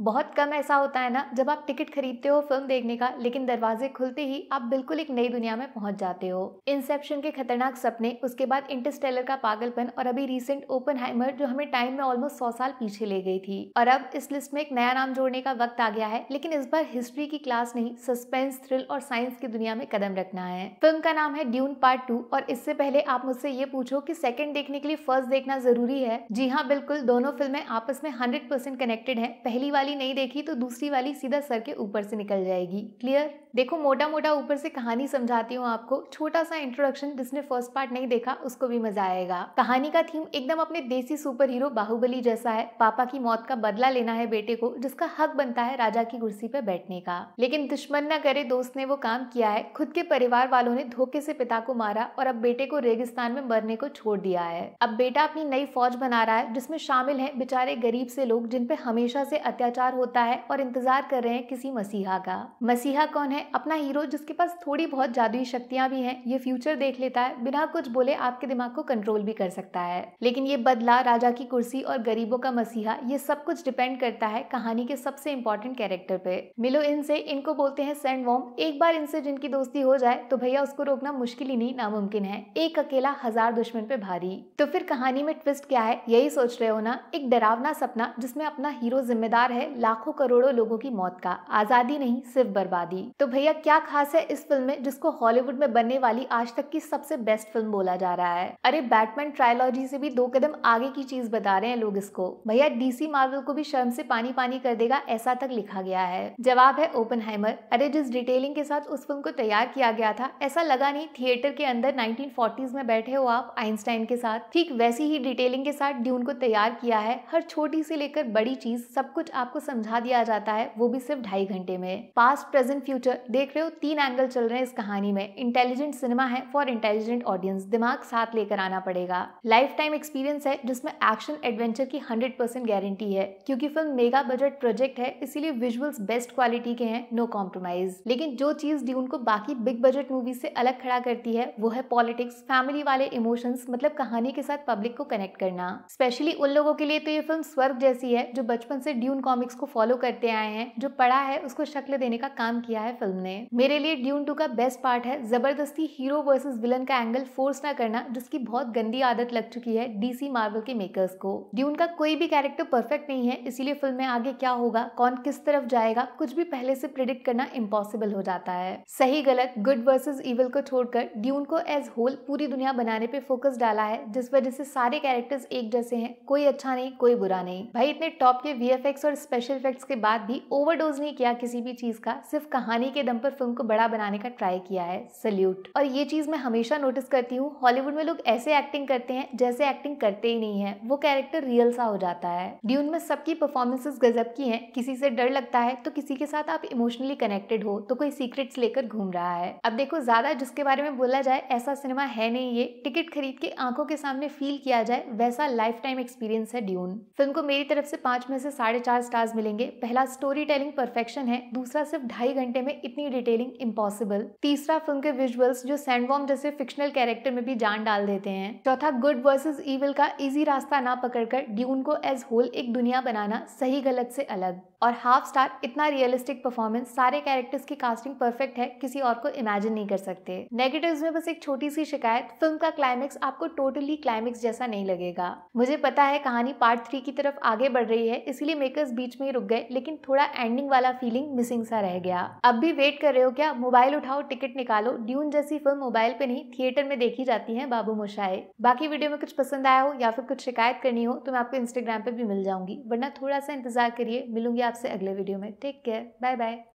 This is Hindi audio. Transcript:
बहुत कम ऐसा होता है ना जब आप टिकट खरीदते हो फिल्म देखने का लेकिन दरवाजे खुलते ही आप बिल्कुल एक नई दुनिया में पहुंच जाते हो इंसेप्शन के खतरनाक सपने उसके बाद इंटरस्टेलर का पागलपन और अभी रिसेंट ओपन जो हमें टाइम में ऑलमोस्ट सौ साल पीछे ले गई थी और अब इस लिस्ट में एक नया नाम जोड़ने का वक्त आ गया है लेकिन इस बार हिस्ट्री की क्लास नहीं सस्पेंस थ्रिल और साइंस की दुनिया में कदम रखना है फिल्म का नाम है ड्यून पार्ट टू और इससे पहले आप मुझसे ये पूछो की सेकेंड देखने के लिए फर्स्ट देखना जरूरी है जी हाँ बिल्कुल दोनों फिल्में आपस में हंड्रेड कनेक्टेड है पहली बार वाली नहीं देखी तो दूसरी वाली सीधा सर के ऊपर से निकल जाएगी क्लियर देखो मोटा मोटा ऊपर से कहानी समझाती हूँ आपको छोटा सा इंट्रोडक्शन जिसने फर्स्ट पार्ट नहीं देखा उसको भी मजा आएगा कहानी का थीम एकदम अपने देसी सुपर हीरो बाहुबली जैसा है पापा की मौत का बदला लेना है बेटे को जिसका हक बनता है राजा की कुर्सी पे बैठने का लेकिन दुश्मन न करे दोस्त ने वो काम किया है खुद के परिवार वालों ने धोखे से पिता को मारा और अब बेटे को रेगिस्तान में मरने को छोड़ दिया है अब बेटा अपनी नई फौज बना रहा है जिसमे शामिल है बेचारे गरीब से लोग जिनपे हमेशा से अत्याचार अत्याचार होता है और इंतजार कर रहे हैं किसी मसीहा का मसीहा कौन है अपना हीरो जिसके पास थोड़ी बहुत जादुई शक्तियां भी हैं ये फ्यूचर देख लेता है बिना कुछ बोले आपके दिमाग को कंट्रोल भी कर सकता है लेकिन ये बदला राजा की कुर्सी और गरीबों का मसीहा ये सब कुछ डिपेंड करता है कहानी के सबसे इम्पोर्टेंट कैरेक्टर पे मिलो इनसे इनको बोलते हैं सेंड वॉम एक बार इनसे जिनकी दोस्ती हो जाए तो भैया उसको रोकना मुश्किल ही नहीं नामुमकिन है एक अकेला हजार दुश्मन पे भारी तो फिर कहानी में ट्विस्ट क्या है यही सोच रहे हो ना एक डरावना सपना जिसमें अपना हीरो जिम्मेदार है है लाखों करोड़ों लोगों की मौत का आजादी नहीं सिर्फ बर्बादी तो भैया क्या खास है इस फिल्म में जिसको हॉलीवुड में बनने वाली आज तक की सबसे बेस्ट फिल्म बोला जा रहा है अरे बैटमैन ट्रायोलॉजी से भी दो कदम आगे की चीज बता रहे हैं लोग इसको भैया डीसी मार्वल को भी शर्म से पानी पानी कर देगा ऐसा तक लिखा गया है जवाब है ओपन अरे जिस डिटेलिंग के साथ उस फिल्म को तैयार किया गया था ऐसा लगा नहीं थिएटर के अंदर नाइनटीन में बैठे हो आप आइंस्टाइन के साथ ठीक वैसी ही डिटेलिंग के साथ ड्यून को तैयार किया है हर छोटी से लेकर बड़ी चीज सब कुछ आप आपको समझा दिया जाता है वो भी सिर्फ ढाई घंटे में पास्ट प्रेजेंट फ्यूचर देख रहे हो तीन एंगल चल रहे हैं इस कहानी में इंटेलिजेंट सिनेमा है फॉर इंटेलिजेंट ऑडियंस दिमाग साथ लेकर आना पड़ेगा लाइफ टाइम एक्सपीरियंस है जिसमें एक्शन एडवेंचर की हंड्रेड परसेंट गारंटी है क्योंकि फिल्म मेगा बजट प्रोजेक्ट है इसीलिए विजुअल्स बेस्ट क्वालिटी के हैं नो कॉम्प्रोमाइज लेकिन जो चीज ड्यून को बाकी बिग बजट मूवी से अलग खड़ा करती है वो है पॉलिटिक्स फैमिली वाले इमोशंस मतलब कहानी के साथ पब्लिक को कनेक्ट करना स्पेशली उन लोगों के लिए तो ये फिल्म स्वर्ग जैसी है जो बचपन से ड्यून कॉमिक कॉमिक्स को फॉलो करते आए हैं जो पढ़ा है उसको शक्ल देने का काम किया है फिल्म ने मेरे लिए ड्यून टू का बेस्ट पार्ट है जबरदस्ती हीरो वर्सेस विलन का एंगल फोर्स ना करना जिसकी बहुत गंदी आदत लग चुकी है डीसी मार्वल के मेकर्स को ड्यून का कोई भी कैरेक्टर परफेक्ट नहीं है इसीलिए फिल्म में आगे क्या होगा कौन किस तरफ जाएगा कुछ भी पहले से प्रिडिक्ट करना इम्पॉसिबल हो जाता है सही गलत गुड वर्सेज इवल को छोड़कर ड्यून को एज होल पूरी दुनिया बनाने पे फोकस डाला है जिस वजह से सारे कैरेक्टर्स एक जैसे हैं कोई अच्छा नहीं कोई बुरा नहीं भाई इतने टॉप के वी और स्पेशल इफेक्ट्स के बाद भी ओवरडोज नहीं किया किसी भी चीज़ का सिर्फ कहानी के दम पर फिल्म को बड़ा बनाने का ट्राई किया है सल्यूट और ये चीज़ मैं हमेशा नोटिस करती हूँ हॉलीवुड में लोग ऐसे एक्टिंग करते हैं जैसे एक्टिंग करते ही नहीं है वो कैरेक्टर रियल सा हो जाता है ड्यून में सबकी परफॉर्मेंसेज गजब की है किसी से डर लगता है तो किसी के साथ आप इमोशनली कनेक्टेड हो तो कोई सीक्रेट लेकर घूम रहा है अब देखो ज्यादा जिसके बारे में बोला जाए ऐसा सिनेमा है नहीं ये टिकट खरीद के आंखों के सामने फील किया जाए वैसा लाइफ टाइम एक्सपीरियंस है ड्यून फिल्म को मेरी तरफ से पांच में से साढ़े चार स्टार आइडियाज़ मिलेंगे पहला स्टोरी टेलिंग परफेक्शन है दूसरा सिर्फ ढाई घंटे में इतनी डिटेलिंग इम्पॉसिबल तीसरा फिल्म के विजुअल्स जो सैंडवॉम जैसे फिक्शनल कैरेक्टर में भी जान डाल देते हैं चौथा गुड वर्सेज ईविल का इजी रास्ता ना पकड़कर ड्यून को एज होल एक दुनिया बनाना सही गलत से अलग और हाफ स्टार इतना रियलिस्टिक परफॉर्मेंस सारे कैरेक्टर्स की कास्टिंग परफेक्ट है किसी और को इमेजिन नहीं कर सकते नेगेटिव्स में बस एक छोटी सी शिकायत फिल्म का क्लाइमेक्स आपको टोटली क्लाइमेक्स जैसा नहीं लगेगा मुझे पता है कहानी पार्ट थ्री की तरफ आगे बढ़ रही है इसलिए मेकर्स बीच में ही रुक गए लेकिन थोड़ा एंडिंग वाला फीलिंग मिसिंग सा रह गया अब भी वेट कर रहे हो क्या मोबाइल उठाओ टिकट निकालो ड्यून जैसी फिल्म मोबाइल पे नहीं थिएटर में देखी जाती है बाबू मोशाए बाकी वीडियो में कुछ पसंद आया हो या फिर कुछ शिकायत करनी हो तो मैं आपको इंस्टाग्राम पे भी मिल जाऊंगी वरना थोड़ा सा इंतजार करिए मिलूंगी आप आपसे अगले वीडियो में टेक केयर बाय बाय